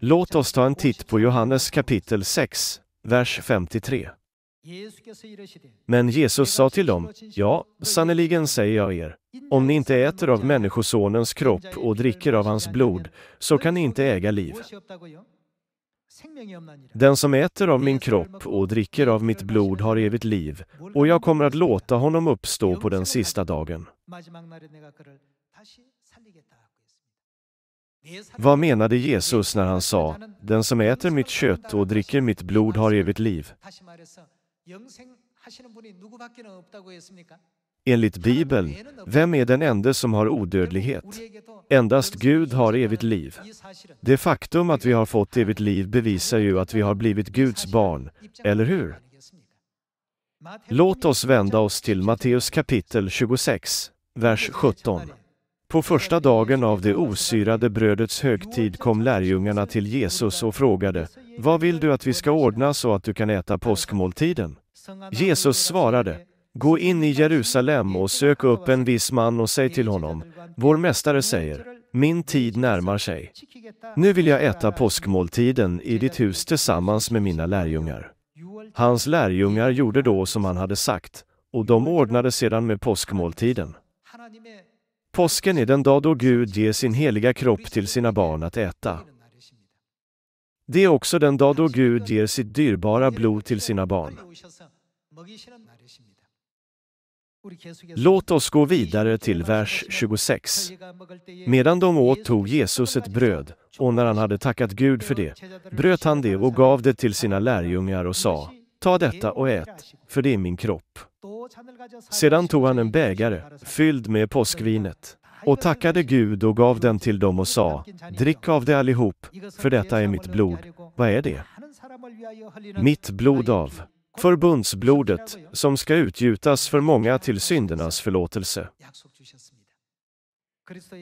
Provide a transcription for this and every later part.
Låt oss ta en titt på Johannes kapitel 6, vers 53. Men Jesus sa till dem, ja, sannerligen säger jag er, om ni inte äter av Människosonens kropp och dricker av hans blod, så kan ni inte äga liv. Den som äter av min kropp och dricker av mitt blod har evigt liv, och jag kommer att låta honom uppstå på den sista dagen. Vad menade Jesus när han sa ”Den som äter mitt kött och dricker mitt blod har evigt liv”? Enligt Bibeln, vem är den ende som har odödlighet? Endast Gud har evigt liv. Det faktum att vi har fått evigt liv bevisar ju att vi har blivit Guds barn, eller hur? Låt oss vända oss till Matteus kapitel 26, vers 17. På första dagen av det osyrade brödets högtid kom lärjungarna till Jesus och frågade, Vad vill du att vi ska ordna så att du kan äta påskmåltiden? Jesus svarade, Gå in i Jerusalem och sök upp en viss man och säg till honom, Vår mästare säger, min tid närmar sig. Nu vill jag äta påskmåltiden i ditt hus tillsammans med mina lärjungar. Hans lärjungar gjorde då som han hade sagt, och de ordnade sedan med påskmåltiden. Påsken är den dag då Gud ger sin heliga kropp till sina barn att äta. Det är också den dag då Gud ger sitt dyrbara blod till sina barn. Låt oss gå vidare till vers 26. Medan de åt tog Jesus ett bröd, och när han hade tackat Gud för det, bröt han det och gav det till sina lärjungar och sa, Ta detta och ät, för det är min kropp. Sedan tog han en bägare, fylld med påskvinet, och tackade Gud och gav den till dem och sa, drick av det allihop, för detta är mitt blod. Vad är det? Mitt blod av förbundsblodet, som ska utgjutas för många till syndernas förlåtelse.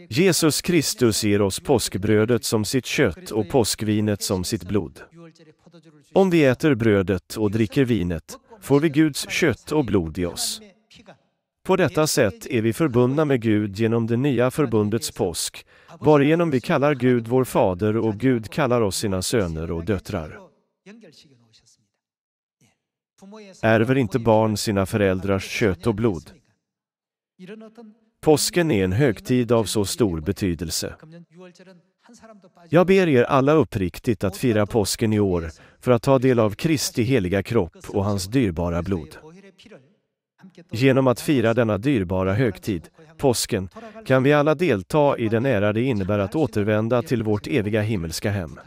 Jesus Kristus ger oss påskbrödet som sitt kött och påskvinet som sitt blod. Om vi äter brödet och dricker vinet får vi Guds kött och blod i oss. På detta sätt är vi förbundna med Gud genom det nya förbundets påsk, varigenom vi kallar Gud vår fader och Gud kallar oss sina söner och döttrar. Ärver inte barn sina föräldrars kött och blod? Påsken är en högtid av så stor betydelse. Jag ber er alla uppriktigt att fira påsken i år för att ta del av Kristi heliga kropp och hans dyrbara blod. Genom att fira denna dyrbara högtid, påsken, kan vi alla delta i den ära det innebär att återvända till vårt eviga himmelska hem.